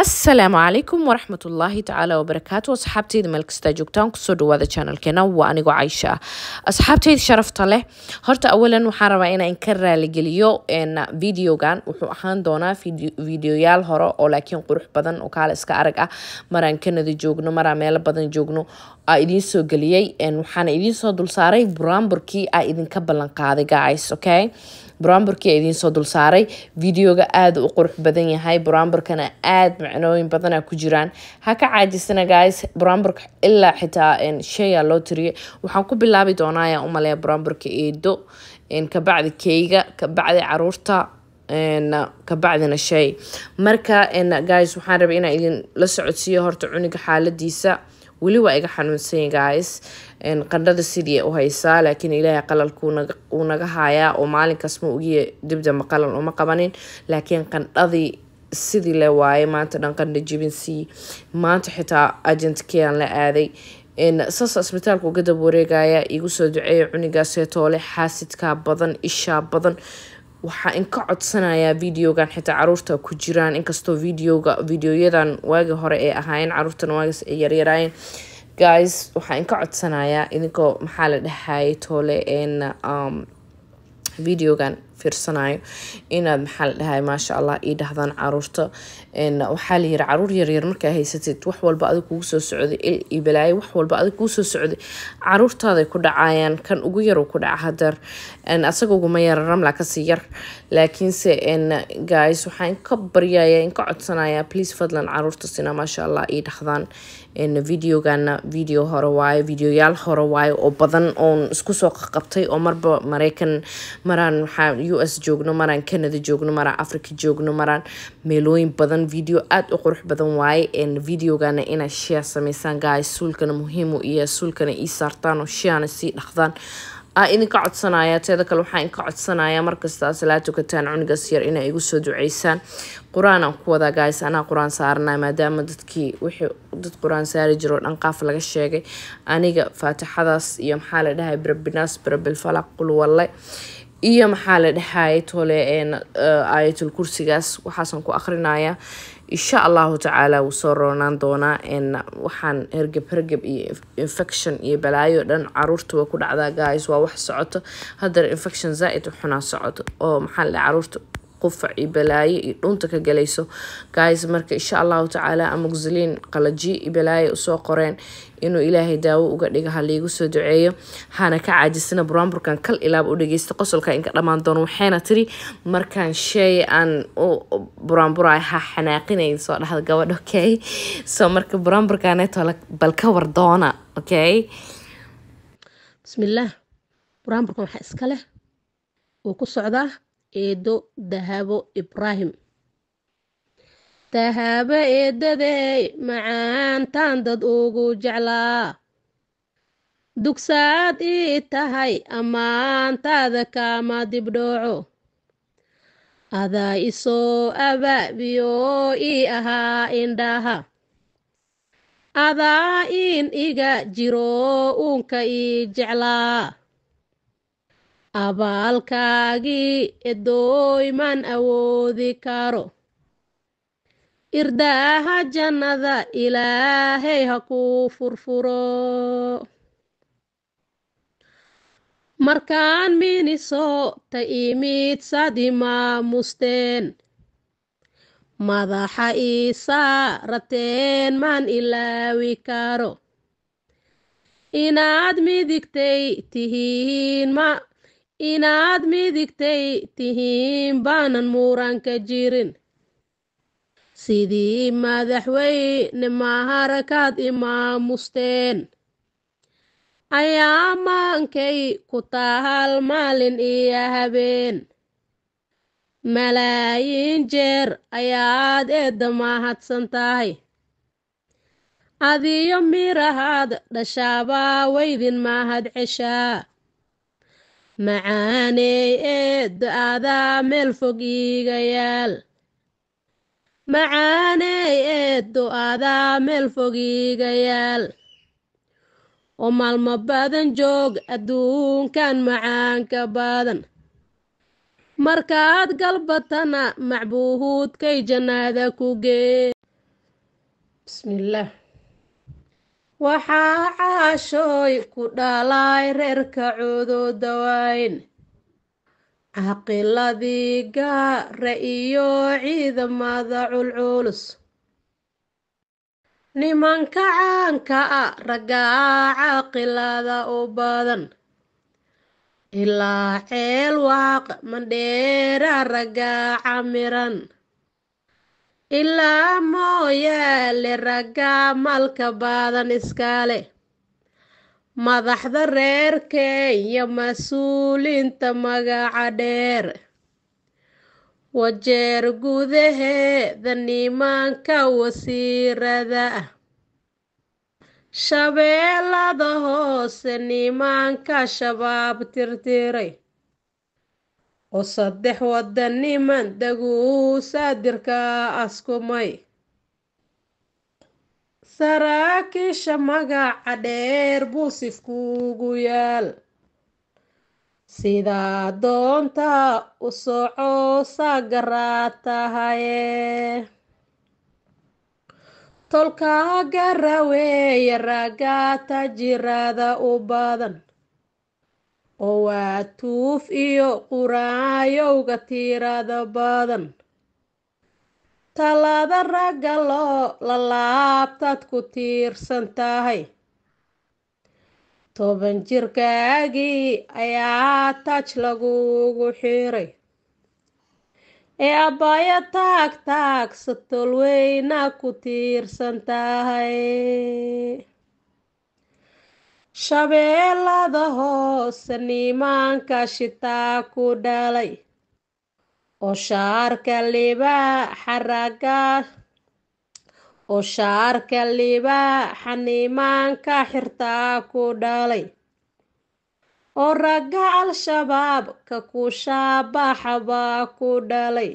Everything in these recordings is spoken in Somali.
asalaamu calaykum waraxmat ullaahi tacaala wabarakaatu asxaabteyda meel kastaa joogtaan kusoo dhawaada janalkeena waa anigoo caysha asxaabteyda sharafta leh horta awalan waxaan rabaa inaan ka raaligeliyo videogan wuxuu ahaan doonaa videoyaal hore oo laakiin qurux badan oo kaale iska arag ah maraan kanada joogno maraan meelo badan joogno aa idiin soo geliyey waxaana idiin soo dulsaaray buraanburkii aa idinka ballanqaaday gacays okay buraamburkii a idiin dul saaray videoga aad u qurux badan yahay buraamburkana aada macnooyin badana ku jiraan ha ka caajisana guys buraamburka ilaa xitaa sheeyaa loo tiriye waxaan ku bilaabi doonaa ayaan u eedo kabacdi keyga kabacdi caruurta kabacdina shay marka guys waxaan rabay inaan idin la socodsiiyo horta cuniga xaaladiisa weli waa iga xanuunsan guys qandhada sidii u haysaa laakiin ilaahay qalalka wuu naga haayaa oo maalinkaas ma ogiye dibdamba qalan uma qabanin laakiin qandhadii sidii le waaye maanta dhan qandha jibin sii maanta xitaa agentkian la aaday saasa isbitaalka uga dab wareegaya igu soo duceeya cunigaasee toole xaasidkaa badan ishaa badan waxaa in ka codsanayaa videogan xitaa caruurta ku jiraan inkastoo videoga videoyadan waagii hore ay ahaayeen caruurtana waagaas ay yaryaraayeen guys waxaa inka codsanayaa idinkoo maxaa la dhahay toole een um, videogan fiirsanayo inaad maxaa la dhahay maasha allah ii dhahdaan caruurta waxaa la yiri caruur yaryar markaa haysatid wax walba adig kugu soo socday il iyo wax walba adig kuu soo socday caruurtaaday ku dhacayaan kan ugu yaru ku dhaca hadeer asaga uguma yara ramla kasii yar laakiinse guys waxaan ka baryaya inka codsanaya please fadlan caruurta sina maasha allah ii dhahdaan videogana video hore waayo videoyaal hore waayo oo badan oon iskusoo qabtay oo marba mareykan maraan waxaa u s joogno maraan canada joogno maraan africa joogno maraan meelooyin badan video aada u qurux badan waaye videogana inaa share sameysaan gaay suulkana muhiimu iyo suulkana ii saartaan oo shaana sii dhaqdaan idinka ah, codsanaya teeda kale waxaa idinka codsanaya markastaa salaa tukataan cunugaas yar inay igu soo duceysaan qur-aan aan ku wadaa gays anaa qur-aan saarana maadaama dadkii wixii dad qur-aan saari jiroo dhan qaaf laga sheegay aniga faatixadaas iyo maxaa la dhahay birabinaas falaq qulwalle iyo maxaa la dhahayay tole ayatul kursigaas waxaasan ku akrinaya insha allahu tacaala wuu soo roonaan doonaa waxaan hergeb hergeb iyo infection iyo balaayo dhan caruurta way ku dhacdaa guys waa wax socoto haddana infection zaa-id xunaa socoto oo maxaa le caruurta qufac iyo iyo dhunta ka galayso guys marka insha allahu tacaala amoxilin qalaji iyo balaayo usoo qoreen inuu ilaahay daawo uga dhiga haliigu soo duceeyo hana ka caajisina buraanburkan kal ilaaba u dhageysta qosolka inka dhammaan doono waxayna tiri markaan sheey aan u buraanburay ha xanaaqinayn soo dhahda gabadh okay so marka buraanburkaneeto bal ka war doona okay bismillaah buraanburkan waxaa iska leh wuu ku socdaa eedo dahabo ibraahim dahabo eedadeey macaantaan dad ugu jeclaa dugsaad ii tahay ammaantaada kaama dibdhooco adaa isoo abaabioo ii ahaa indhaha adaa iin iga jiro uunka ii jeclaa abaalkaagii edooyman awoodi karo irdaaha jannada ilaahay ha kuu furfuro markaan miniso ta imid sad imaamusteen madaxa iisaa rateen maan ilaawi karo inaad midigtay tihiin ma inaad midigtay tihiin baanan muuranka jirin sidii madaxweyne maharakaad imaamusteen ayaa maankay ku tahal maalin iyo habeen malaayiin jeer ayaad eedda mahadsan tahay adiyo mirahaad dhashaabaa weydin mahad ceshaa macaaney eed adaa meel fog iiga macaaney eeddo adaa meel fog iiga yaal oo maalmo badan joog adduunkan macaanka badan markaad galbatana macbuuhuudkay jannaada ku gee bismillaah waxaa caashooy ku dhalay reerka cududawaayn caqiladii gaara iyo ciidamada culculus nimanka caanka a ah, raggaa caqilada u badan ilaa ceel waaq mandheera raggaa camiran ilaa mooyaale raggaa malka badan iskale madaxda reerke iyo mas-uuliinta magaca dheer wajeer gudaheeda nimaanka wasiirada shabeelada hoose nimaanka shabaab tirtiray oo saddex waddan niman daguu saadirka askumay saraakiisha magaca dheer buusif kugu yaal sidaa doonta u soco saagaraa tahaye tolka garaweeya raagaata jirada u badan oo waa tuuf iyo quraayowga tiirada badan tallaada ragga loo lalaabtaad ku tiirsan tahay toban jirkaagii ayaa taj lagugu xiray ee abbaaya taag taag satolweyna ku tiirsan tahay shabeelada hoose nimanka shitaa ku dhalay oo shaarka libaaxa raggaa oo shaarka libaaxa nimanka xirtaa ku dhalay oo ragga al shabaab ka shaabaxa baa ku dhalay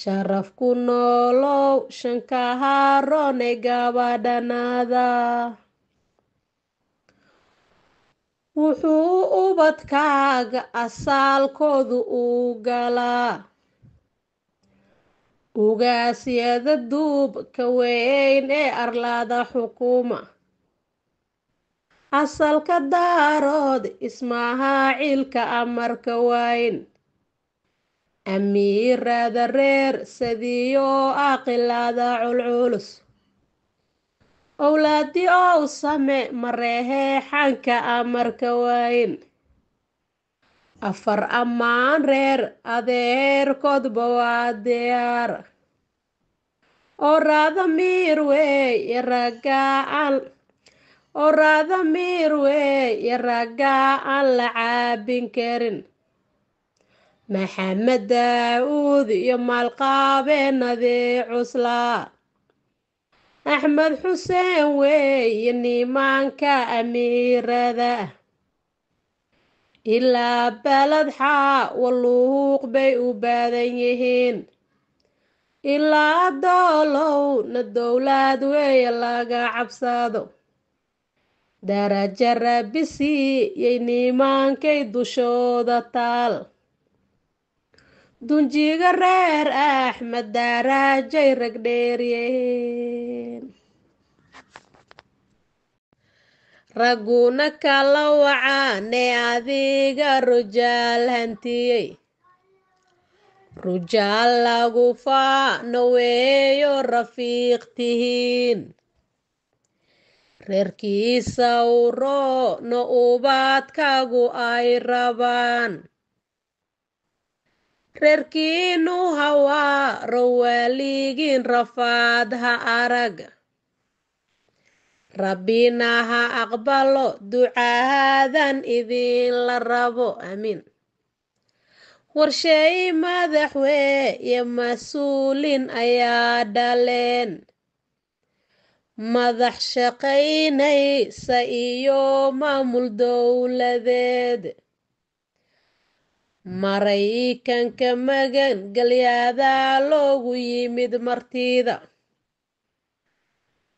sharaf ku noolow shankahaaroone haroone gabadhanada wuxuu ubadkaaga asaalkoodu uu galaa ugaasyada duub ka weyn ee arlaada xukuuma asalka daarood ismaahaacilka amarka weyn amiiraada reer sadiyo aqilaada culculus owlaadi ow same mareehee xaanka amarka waayen afar ammaan reer adeerkoodba waa diyaar oo raada miir wey yaragaaan oo raada miir wey yaragaa aan la caabin karin maxamed daa'uud iyo maalqaabeen adii cuslaa axmed xuseen weeye nimaanka amiirada ilaa baladxaa waluuq bay u baadan yihiin ilaa doolow na dowlaad weeye laga cabsado darajo rabisii yay nimaankay dushooda taal dunjiga reer axmed darajay rag dheerye raguna kala wacaane adiga rujaal hantiyey rujaal lagu faano weeyo rafiiq tihiin reerkiisa u roono ubaadkagu ay rabaan reerkiinu hawaaro waaligiin rafaad ha arag rabbina ha aqbalo ducaadan la rabo amiin warsheeyi madaxweye iyo mas uulin ayaa dhaleen madax shaqaynaysa iyo maamul dowladeed maraykanka magan galyaadaa loogu yimid martida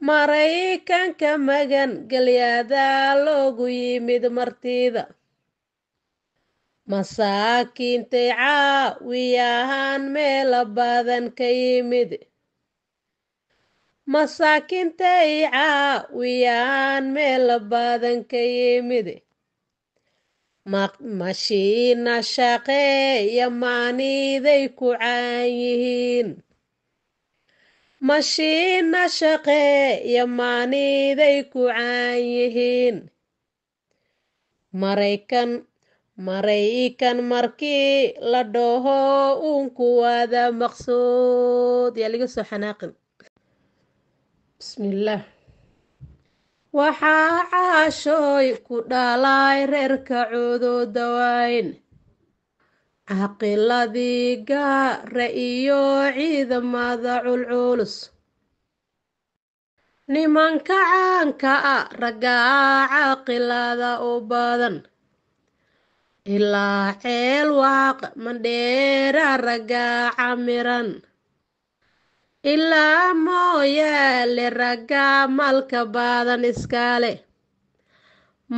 maraykanka magan galyadaa loogu yimid martida masaakiintay caawiyahaan meelo badan ka yimid masaakiintay caawiyahaan meelo badan ka yimid mashiina shaqeeya maaniiday ku caan yihiin mashiinna shaqee iyo maaniiday ku caan yihiin maraykan maraykan markii la dhaho uunkuwaada maqsuud yaa laga soo xanaaqin bismillaah waxaa caashooy ku dhaalay reerka cududdawayn caqiladii gaara iyo ciidamada culculus nimanka caanka a ah, raggaa caqilada u badan ilaa ceel waaq mandheera raggaa camiran ilaa mooyaale ragaa malka badan iskale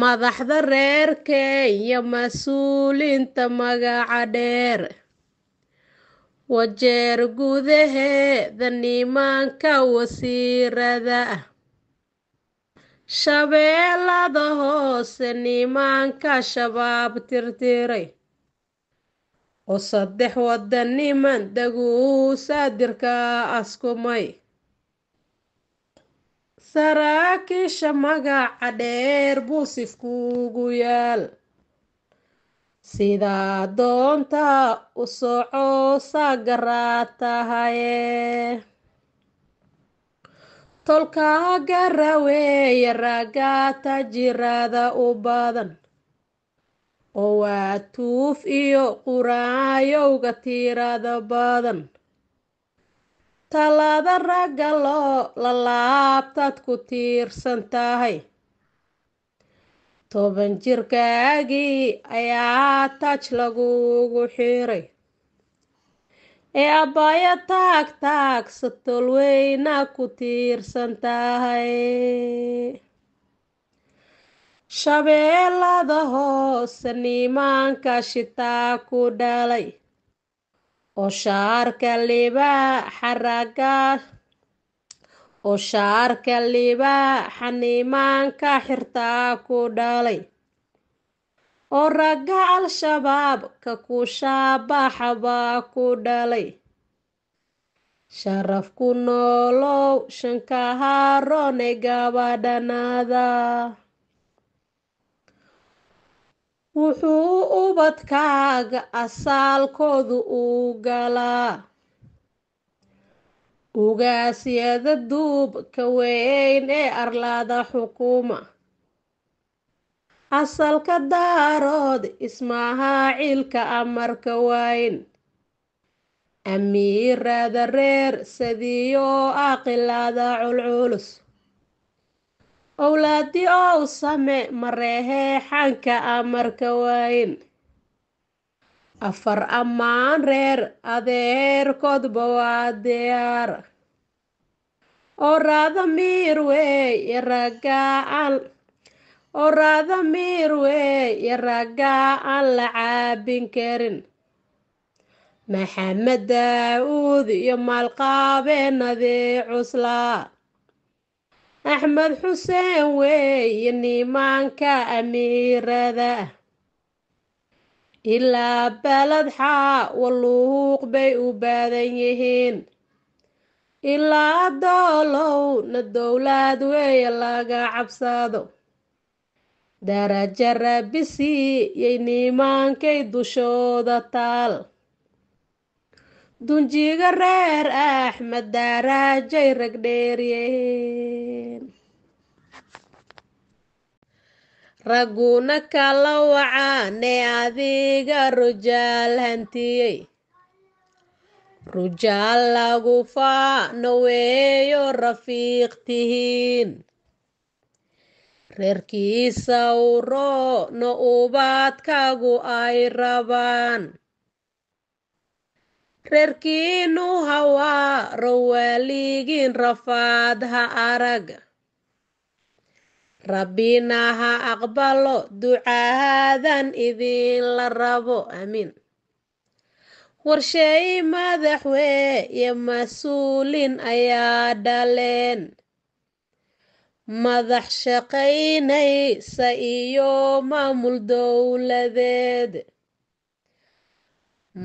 madaxda reerkee iyo mas-uuliinta magaca dheer wajeer gudaheeda nimaanka wasiirada shabeellada hoose nimaanka shabaab tirtiray oo saddex wadda niman daguusa dirka askumay saraakiisha magaca dheer buusif kuugu yaal sidaa doonta u soco saagaraa tahaye tolkaaga raweeya raagaata jirada u badan oo waa tuuf iyo quraayowga tiirada badan tallaado ragga loo lalaabtaad ku tiirsan tahay toban jirkaagii ayaa taaj lagugu xiray ee abbaaya taag taag satolweyna ku tiirsan tahay shabeellada hoose niimaanka shitaa ku dhalay oshaarka libaa xanimaanka xirtaa ku dhalay oo ragga al-shabaab ka kushaabaxa baa ku dhalay sharaf ku noolow shankahaaroone haroone gabadhanada wuxuu ubadkaaga asaalkoodu uu galaa ugaasyada duub ka weyn ee arlaada xukuuma asalka daarood cilka amarka ah wayn amiirada reer sadiyo aqilaada culculus owlaadi ow same mareehee xanka amarka ah waayin afar ammaan reer adeerkoodba waa diyaar oo raada miir wey iragaan oo raada miir wey iragaa aan la caabin karin maxamed daa'uud iyo maalqaabeenadii cuslaa axmed xuseen weeye nimaanka amiirada ilaa baladxaa waluuq bay u baadan yihiin ilaa doolow na dowlad weeye laga cabsado darajo rabisii yay nimaankay dushooda taal dunjiga reer axmed darajay rag dheerye ragguna kala wacaanee adiga rujaal hantiyey rujaal lagu faano weeyo rafiiq tihiin reerkiisa u roono ubaadkagu ay rabaan reerkiinu hawaaro waaligiin rafaad ha arag rabbina ha aqbalo ducaadan la rabo amiin warsheey madaxwee iyo mas uulin ayaa dhaleen madax shaqaynaysa iyo maamul dowladeed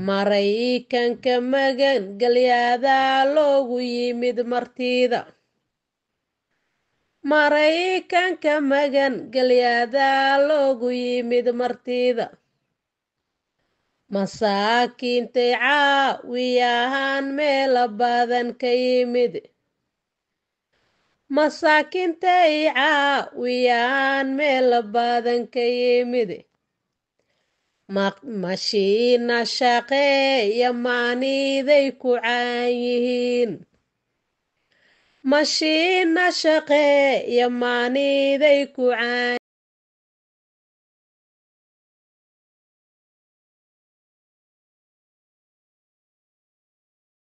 maraykanka magan galyadaa loogu yimid martida maraykanka magan galyadaa loogu yimid martida masaakiintay caawiyahaan meela badan ka yimid masaakiintay caawiyahaan meela badan ka yimid mashiina shaqeeya maaniiday ku caan yihiin mashiinna shaqeeya maaniday ku caan